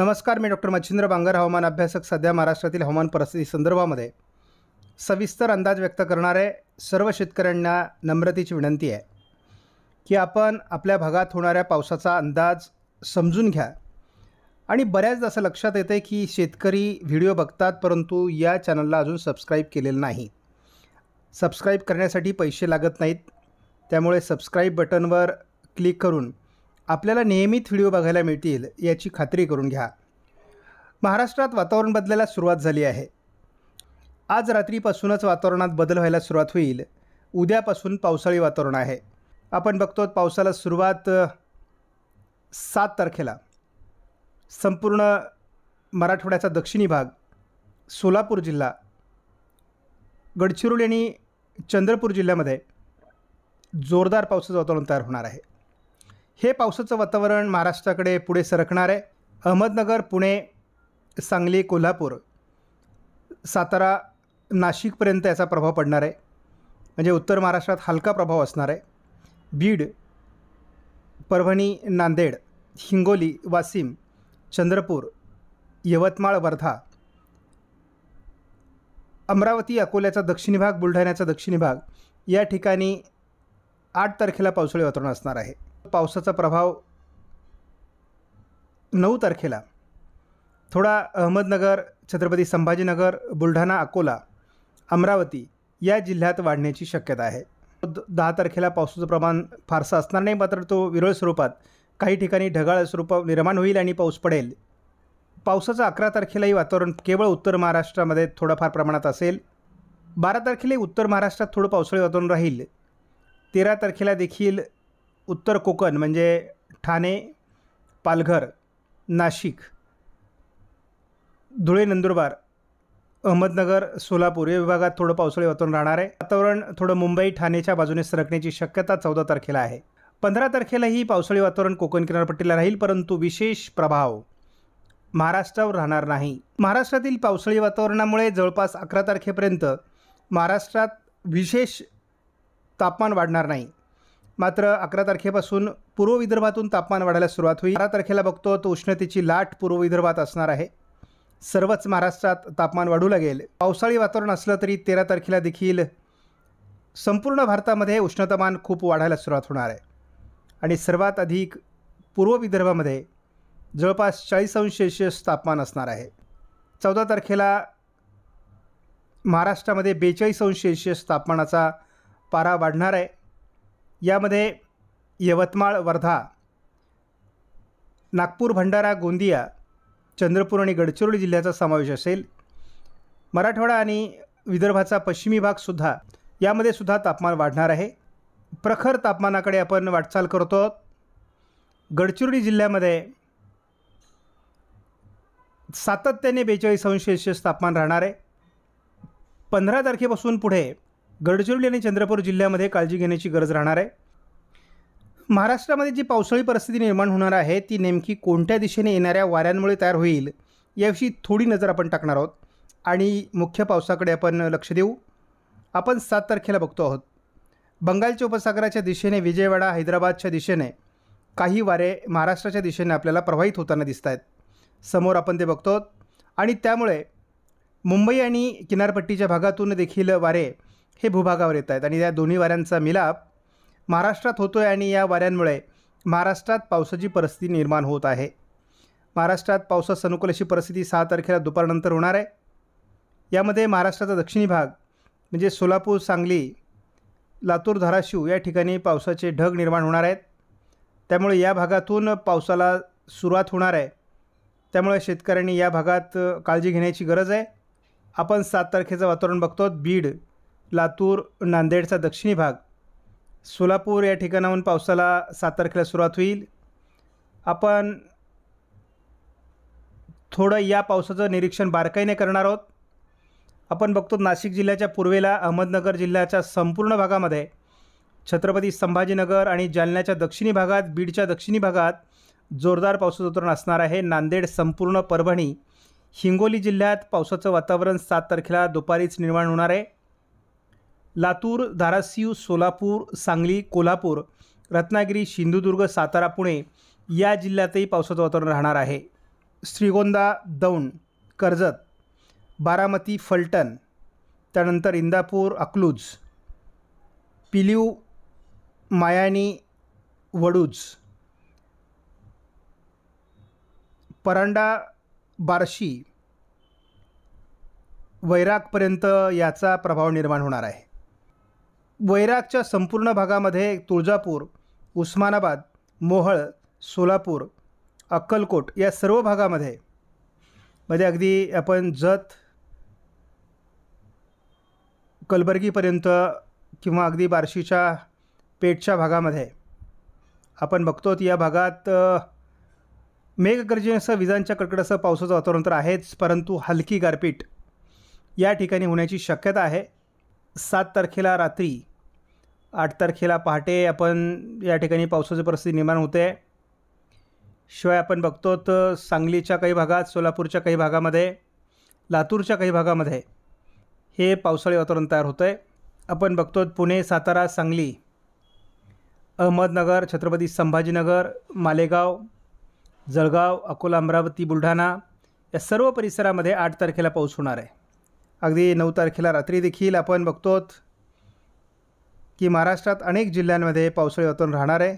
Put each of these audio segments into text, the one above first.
नमस्कार मी डॉक्टर मच्छिंद्र बांगर हवामान अभ्यासक सध्या महाराष्ट्रातील हवामान परिस्थिती संदर्भामध्ये सविस्तर अंदाज व्यक्त करणारे सर्व शेतकऱ्यांना नम्रतेची विनंती आहे की आपण आपल्या भागात होणाऱ्या पावसाचा अंदाज समजून घ्या आणि बऱ्याचदा असं लक्षात येतं आहे की शेतकरी व्हिडिओ बघतात परंतु या चॅनलला अजून सबस्क्राईब केलेलं नाही सबस्क्राईब करण्यासाठी पैसे लागत नाहीत त्यामुळे सबस्क्राईब बटनवर क्लिक करून आपल्याला नियमित व्हिडिओ बघायला मिळतील याची खात्री करून घ्या महाराष्ट्रात वातावरण बदलायला सुरुवात झाली आहे आज रात्रीपासूनच वातावरणात बदल व्हायला सुरुवात होईल उद्यापासून पावसाळी वातावरण आहे आपण बघतो पावसाला सुरुवात सात तारखेला संपूर्ण मराठवाड्याचा दक्षिणी भाग सोलापूर जिल्हा गडचिरोली आणि चंद्रपूर जिल्ह्यामध्ये जोरदार पावसाचं वातावरण तयार होणार आहे हे पावसाचं वातावरण महाराष्ट्राकडे पुढे सरकणार आहे अहमदनगर पुणे सांगली कोल्हापूर सातारा नाशिकपर्यंत याचा प्रभाव पडणार आहे म्हणजे उत्तर महाराष्ट्रात हलका प्रभाव असणार आहे बीड परभणी नांदेड हिंगोली वाशिम चंद्रपूर यवतमाळ वर्धा अमरावती अकोल्याचा दक्षिणी भाग बुलढाण्याचा दक्षिणी भाग या ठिकाणी आठ तारखेला पावसाळी वातावरण असणार आहे पावसाचा प्रभाव नऊ तारखेला थोडा अहमदनगर छत्रपती संभाजीनगर बुलढाणा अकोला अमरावती या जिल्ह्यात वाढण्याची शक्यता आहे दहा तारखेला पावसाचं प्रमाण फारसं असणार नाही मात्र तो विरळ स्वरूपात काही ठिकाणी ढगाळ स्वरूप निर्माण होईल आणि पाऊस पडेल पावसाचं अकरा तारखेलाही वातावरण केवळ उत्तर महाराष्ट्रामध्ये थोडंफार प्रमाणात असेल बारा तारखेलाही उत्तर महाराष्ट्रात थोडं पावसाळी वातावरण राहील तेरा तारखेला देखील उत्तर कोकण म्हणजे ठाणे पालघर नाशिक धुळे नंदुरबार अहमदनगर सोलापूर या विभागात थोडं पावसाळी वातावरण राहणार आहे वातावरण थोडं मुंबई ठाणेच्या बाजूने सरकण्याची शक्यता चौदा तारखेला आहे पंधरा तारखेलाही पावसाळी वातावरण कोकण किनारपट्टीला राहील परंतु विशेष प्रभाव महाराष्ट्रावर राहणार नाही महाराष्ट्रातील पावसाळी वातावरणामुळे जवळपास अकरा तारखेपर्यंत महाराष्ट्रात विशेष तापमान वाढणार नाही मात्र अकरा तारखेपासून पूर्व विदर्भातून तापमान वाढायला सुरुवात होईल बारा तारखेला बघतो तर उष्णतेची लाट पूर्व विदर्भात असणार आहे सर्वच महाराष्ट्रात तापमान वाढू लागेल पावसाळी वातावरण असलं तरी तेरा तारखेला देखील संपूर्ण भारतामध्ये उष्णतामान खूप वाढायला सुरुवात होणार आहे आणि सर्वात अधिक पूर्व विदर्भामध्ये जवळपास चाळीस अंश सेल्शियस तापमान असणार आहे चौदा तारखेला महाराष्ट्रामध्ये बेचाळीस अंश सेल्शियस तापमानाचा पारा वाढणार आहे यामध्ये यवतमाळ वर्धा नागपूर भंडारा गोंदिया चंद्रपूर आणि गडचिरोली जिल्ह्याचा समावेश असेल मराठवाडा आणि विदर्भाचा पश्चिमी भागसुद्धा यामध्ये सुद्धा तापमान वाढणार आहे प्रखर तापमानाकडे आपण वाटचाल करतो गडचिरोली जिल्ह्यामध्ये सातत्याने बेचाळीस अंश सेल्शियस तापमान राहणार आहे पंधरा तारखेपासून पुढे गडचिरोली आणि चंद्रपूर जिल्ह्यामध्ये काळजी घेण्याची गरज राहणार आहे महाराष्ट्रामध्ये जी पावसाळी परिस्थिती निर्माण होणार आहे ती नेमकी कोणत्या दिशेने येणाऱ्या वाऱ्यांमुळे तयार होईल याविषयी थोडी नजर आपण टाकणार आहोत आणि मुख्य पावसाकडे आपण लक्ष देऊ आपण सात तारखेला बघतो आहोत बंगालच्या उपसागराच्या दिशेने विजयवाडा हैदराबादच्या दिशेने काही वारे महाराष्ट्राच्या दिशेने आपल्याला प्रवाहित होताना दिसत आहेत समोर आपण ते बघतो आणि त्यामुळे मुंबई आणि किनारपट्टीच्या भागातून देखील वारे हे भूभागावर येत आहेत आणि या दोन्ही वाऱ्यांचा मिलाप महाराष्ट्रात होतो आहे आणि या वाऱ्यांमुळे महाराष्ट्रात पावसाची परिस्थिती निर्माण होत आहे महाराष्ट्रात पावसास अनुकूल अशी परिस्थिती सहा तारखेला दुपारनंतर होणार आहे यामध्ये महाराष्ट्राचा दक्षिणी भाग म्हणजे सोलापूर सांगली लातूर धाराशिव या ठिकाणी पावसाचे ढग निर्माण होणार आहेत त्यामुळे या भागातून पावसाला सुरुवात होणार आहे त्यामुळे शेतकऱ्यांनी या भागात काळजी घेण्याची गरज आहे आपण सात तारखेचं वातावरण बघतो बीड लातूर नांदेडचा दक्षिणी भाग सोलापूर या ठिकाणाहून पावसाला सात तारखेला सुरुवात होईल आपण थोडं या पावसाचं निरीक्षण बारकाईने करणार आहोत आपण बघतो नाशिक जिल्ह्याच्या पूर्वेला अहमदनगर जिल्ह्याच्या संपूर्ण भागामध्ये छत्रपती संभाजीनगर आणि जालन्याच्या दक्षिणी भागात बीडच्या दक्षिणी भागात जोरदार पावसाचं उतरण असणार आहे नांदेड संपूर्ण परभणी हिंगोली जिल्ह्यात पावसाचं वातावरण सात तारखेला दुपारीच निर्माण होणार आहे लातूर धाराशिव सोलापूर सांगली कोल्हापूर रत्नागिरी सिंधुदुर्ग सातारा पुणे या जिल्ह्यातही पावसाचं वातावरण राहणार आहे श्रीगोंदा दौंड कर्जत बारामती फलटण त्यानंतर इंदापूर अकलूज पिलीव मायानी वडूज परांडा बार्शी वैरागपर्यंत याचा प्रभाव निर्माण होणार आहे वैरागच्या संपूर्ण भागामध्ये तुळजापूर उस्मानाबाद मोहळ सोलापूर अक्कलकोट या सर्व भागामध्ये मध्ये म्हणजे अगदी आपण जत कलबर्गीपर्यंत किंवा अगदी बार्शीच्या पेठच्या भागामध्ये आपण बघतो या भागात मेघगर्जनेसह विजांच्या कडकडासह पावसाचं वातावरण तर आहेच परंतु हलकी गारपीट या ठिकाणी होण्याची शक्यता आहे सात तारखेला रात्री आठ तारखेला पहाटे आपण या ठिकाणी पावसाची परिस्थिती निर्माण होते शिवाय आपण बघतो तर सांगलीच्या काही भागात सोलापूरच्या काही भागामध्ये लातूरच्या काही भागामध्ये हे पावसाळी वातावरण तयार होतं आहे आपण बघतो पुणे सातारा सांगली अहमदनगर छत्रपती संभाजीनगर मालेगाव जळगाव अकोला अमरावती बुलढाणा या सर्व परिसरामध्ये आठ तारखेला पाऊस होणार आहे अगदी नऊ तारखेला रात्री देखील आपण बघतोत की महाराष्ट्रात अनेक जिल्ह्यांमध्ये पावसाळी वातावरण राहणार आहे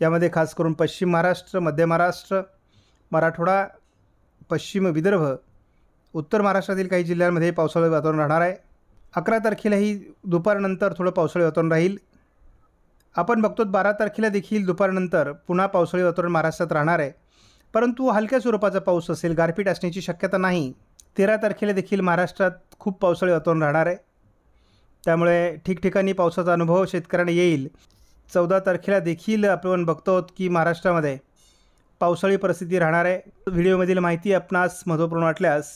यामध्ये खास करून पश्चिम महाराष्ट्र मध्य महाराष्ट्र मराठवाडा पश्चिम विदर्भ उत्तर महाराष्ट्रातील काही जिल्ह्यांमध्ये पावसाळी वातावरण राहणार आहे अकरा तारखेलाही दुपारनंतर थोडं पावसाळी वातावरण राहील आपण बघतो बारा तारखेला देखील दुपारनंतर पुन्हा पावसाळी वातावरण महाराष्ट्रात राहणार आहे परंतु हलक्या स्वरूपाचा पाऊस असेल गारपीट असण्याची शक्यता नाही तेरा तारखेला देखील महाराष्ट्रात खूप पावसाळी वातावरण राहणार आहे त्यामुळे ठिकठिकाणी पावसाचा अनुभव शेतकऱ्यांना येईल चौदा तारखेला देखील आपण बघतो की महाराष्ट्रामध्ये पावसाळी परिस्थिती राहणार आहे व्हिडिओमधील माहिती आपणास महत्त्वपूर्ण वाटल्यास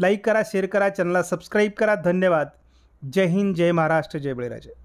लाईक करा शेअर करा चॅनलला सबस्क्राईब करा धन्यवाद जय हिंद जय महाराष्ट्र जय बळीराजे